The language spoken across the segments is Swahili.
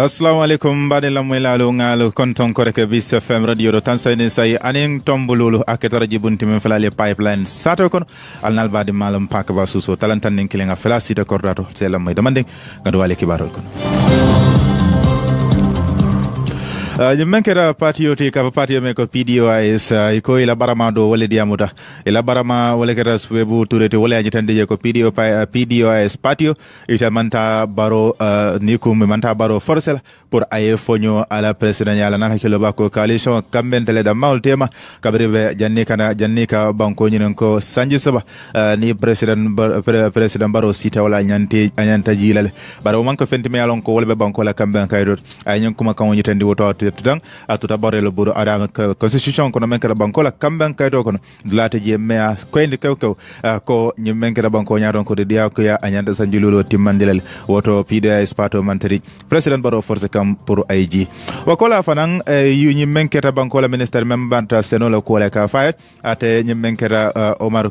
assalamu aleykum la e laalu ngalu kontonkore ke bis fm radio ɗo tan sayni sayi anen tombololu akketorji bunti men falali pipeline sato kono alnal bade malam pakaba suso talantan nen kilinga fela sita kordato sehlamoy damanden gadu wali kibarol kono ñum uh, men keta patiyoti kaba patiyo men uh, ko pdos ko ila barama do wala diamuta ila barama wala keta suwebu tureti wala yaji tande deje ko pdo pdos patio ita manta baro uh, nikum manta baro forcela pour aye foño ala président nana nan hakkilo bako coalition kambentele da maul tema kabriɓe janni kana janni ka banko ni ko sanji saba eh, ni président président baro sita wala ñante añanta jilale bara o manko fentimi yalon ko wolɓe banko la kamɓen kaydot eh, ay ñen kuma kan woñitandi woto a tutan atuta le buro adama constitution ko men kala banko la kamɓen kayto kono dulate je mea koyde kew kew eh, ko ñim men kala banko de dia ko ya koya sanji lolo timmandilal woto pda spato mantari président baro force kam kam pour ay ji wa kola fanan eh, yu ñi menketa banko la ministère même banta seno la kola ka fayet ate ñi menketa eh, omar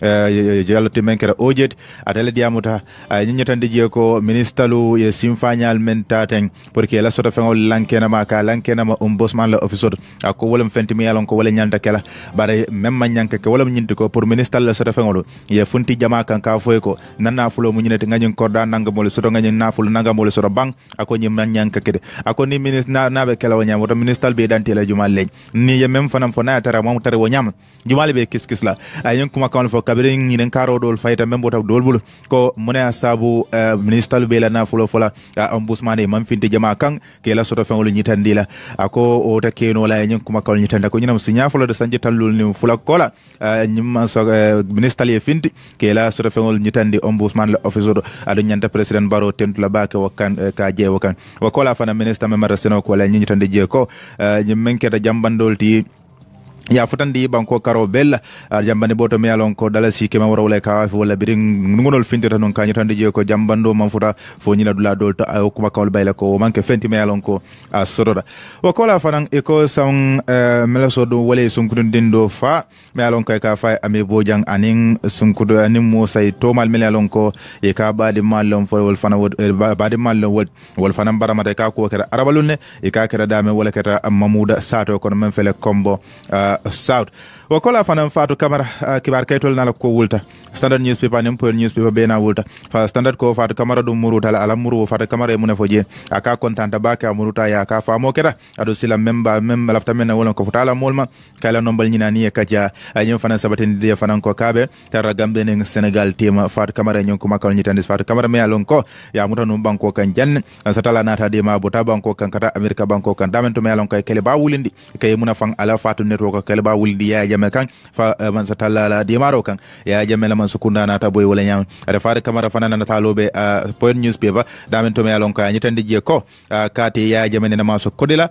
eh, jalati menketa ojet ate le diamuta ñi ñetandi je ko ministalu ye simfañal men taten pour que la soto fengol lankena ma ka lankena ma ombudsman la officer ko wolam fenti mi yalon ko wala ñanta kala bare même ma ñanka ke wolam ñinti ko pour ministal la soto fengol ye funti jama kan ka foy ko nanna fulo mu ñinete ngañin korda nangamol soto ngañin naful nangamol soto bang ako ñi ma ñanka kede ni ministre na na be kala wanya mo ministre be dante la juma leñ ni ye même fanam fo na tara mo tare tara juma le be kis kis la ay ñu kuma kan fo kabere ni ne karo dol fayta même botab dol bul ko mona sabu eh, ministre be la na fulo fola ombudsman e mam finti jama kan ke la soto ñi tan ni tandila ako o ta ke no la ñu kuma kan ni tanda ko ni nam sinya fulo de sanji tan lul ni fulo ko la ñu eh, man so eh, ministre le finti ke la soto fengol ni tandi ombudsman la office do ado ñanta president baro tentu la ba ke wakan ka je wakan wakola fana ministre ma mara ko la nyinyi tan de jeko eh, nyi menke da jambandol ti ya yafutandi banko karo bel aɗa ah, jambani boto mi alon ko dalasi kema wora wula kawafi walla biri nugolol fintirta noon kañitande jeeyi ko jambando man futa fo ñila dula dol ay ah, kuma kawol bayla ko manke fenti mi alon ko a ah, sotoɗa wo kola fanan e ko eko san eh, meleso ɗum wole sunkududin dindo fa mi alon ko ka fa ami bojan anin sunkudu anin to mal mi alon ko e ka badi mallon fo wol fana eh, badi mallon wol wol fanan de ka ko kera arabalunne e ka kera dame wala kera mamuda sato kono men fele combo uh, South wo kola fanan fatu kamara uh, kibar kaytol nala ko wulta standard newspaper nem poel newspaper be na wulta fa standard ko fatu kamara dum muruta la ala muru fatu kamara ne fo je aka kontanta baka muruta ya ka famo kera ado sila memba mem lafta men wala ko futala molma kala nombal nyina ni kaja uh, nyum fanan sabatin de fanan ko kabe tarra gambe ne senegal tema uh, fatu kamara nyum kuma kal nyitande fatu kamara me lon ko ya mutanu banko kan janne uh, tala nata de ma bota banko kan kata america banko kan damen to me lon kay kele ba wulindi kay munafan ala fatu network kele ba wulindi ya jame kan fa eh, man sa talla la maro kan ya jame la man kunda na taboy wala nyam ada fare kamara fanana na talobe eh, point newspaper da men to me alon ka nyitande je ko eh, kati ya jeme na maso kodila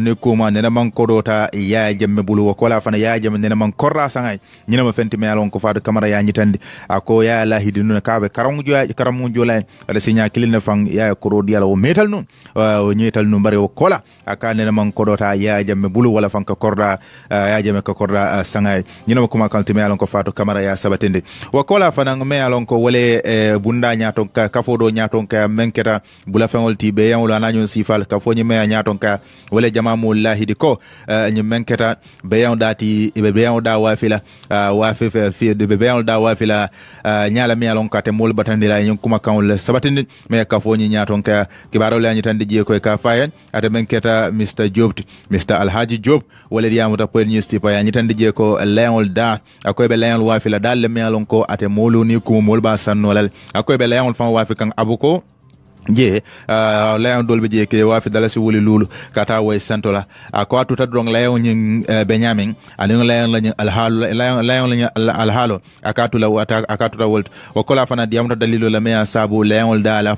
ne ko ma ne na man ko dota ya jame bulu ko la fana ya jame ne man korra sa sangai na ma fenti me alon ko fa kamara ya nyitande ko ya la hidinu ka kabe karamu jo karam ju la ada sinya na fang ya ko korodi ala o metal nun o tal nun bare o kola aka ne na man ko dota ya jame bulu wala fanka korda ya jame ka korda uh, sanga ñino ko ma kalti me alon ko fato kamara ya sabatende wakola fanan me alon ko wole e, bunda nyaton ka kafo do nyaton ka menketa bula fengol ti be yamul ananyo sifal kafo ñi me nyaton ka wole jamamu lahi di ko ñi e, menketa be yaw dati be be yaw da wafila uh, e, wafi e, fi be be yaw da wafila uh, nyala me alon ka te mol la ñi kuma kanol sabatende me kafo ñi nyaton ka kibaro la ñi tandi je ko ka fayen ate menketa mr jobt mr alhaji job wole diamu ta poel news ti pa ñi tande wolde je ko leŋol da akoye be leŋol waafi la daa le ko ate molu ni kumol ba sannolal akoye ɓe leŋol fan waafi kaŋ abu ko je uh, layon dolbe je ke wafi dala si woli lulu kata way santola uh, ko atuta drong layon nyin uh, benyamin ani layon la nyin alhalu layon la nyin alhalu akatu la wata akatu la wolt wakola fana diamta dalilu la mea sabu layon da la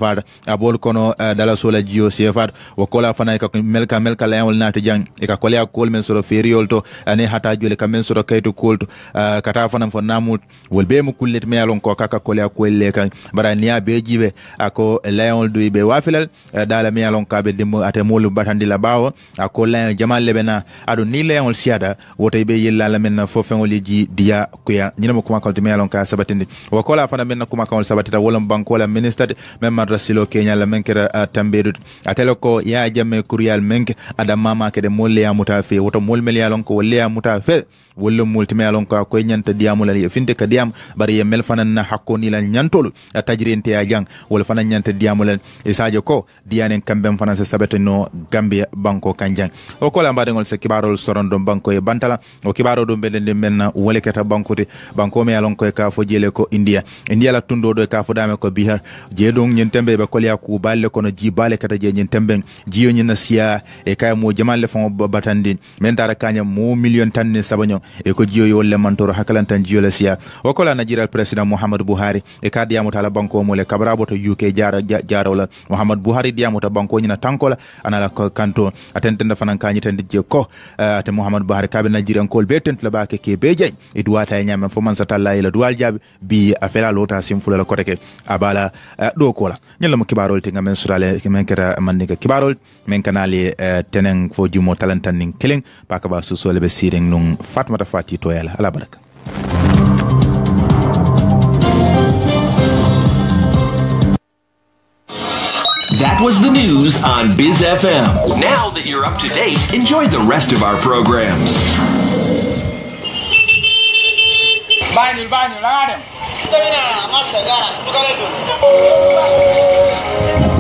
abol kono uh, dala sola jio se far kola fana e ka melka melka layon na jang e ka kolya kol men soro feriol to ani hata jole ka men soro kayto kolto kata fana fo namut wolbe mu kullet me ko kaka kolya kolle kan bara niya be jibe ako layon addoyi ɓe wafilal eh, dala miyalon kaɓe demo ate molu batandila bawo ako layon jamal leɓe na aɗo ni layongol siyata woto ɓe yellala men fo feŋol yeji diya kuya ñinamo kuma kalto miyalon ka sabatindi wa kola fana men kuma kaol sabatita wolon bankola ministat men marta silo keñalla men kera tambeɗude atele ko ya jamme kuryal menke aɗa mama kede ya muta fe woto ya yalon ko ya muta fe wolle wollum multime alon ka koye ñanta diyamulal ye finte ka diam bari ye mel fanan na hakkonilal ñantolu a tajirinte ya jang wol fanan ñanta diyamulal e sadio ko diyanen kamɓen fana so saɓatino gambia banko kanjang o kola mbaɗegol se kibarol soron ɗon banko e bantala o kibaro ɗum ɓeɗen men woleketa bankude banko mi alon koye ka fo jeele ko india india la tundoɗo e ka fodame ko bihar jeeɗum ñin tembe ɓe koliya ku balle kono ji baale kata je ñin temben jiyo ñina siya e kay mo jamalle fan batandi min tara kaña mo million tan ni sabaño e ko jiyo yo lemantoro hakkalantan jiyo le siya o kola najiral président mouhamadou bouhari e kadiyamotala banko le kabrabo to uk jara jara tawla mouhamadou bouhari ndiyam woto banqueji ne tankola ana la kanto aten tenda fanan kañi tende je ko eh, ate mouhamadou bouhari jiran kol be la bake ke be diagne e duwata e ñamen fo man satalla ila duwal jabi bi a fela lota simfulala kote ke a bala ɗo eh, kola ñallamo kibarol tinga men sotale men keta mandiga kibarol men kanali eh, tenen fo jumo talantan nin kelen pakaba sole ɓe sireng nun fatmata fati toyala ala baraka That was the news on Biz FM. Now that you're up to date, enjoy the rest of our programs. Vinyl, vinyl, Adam.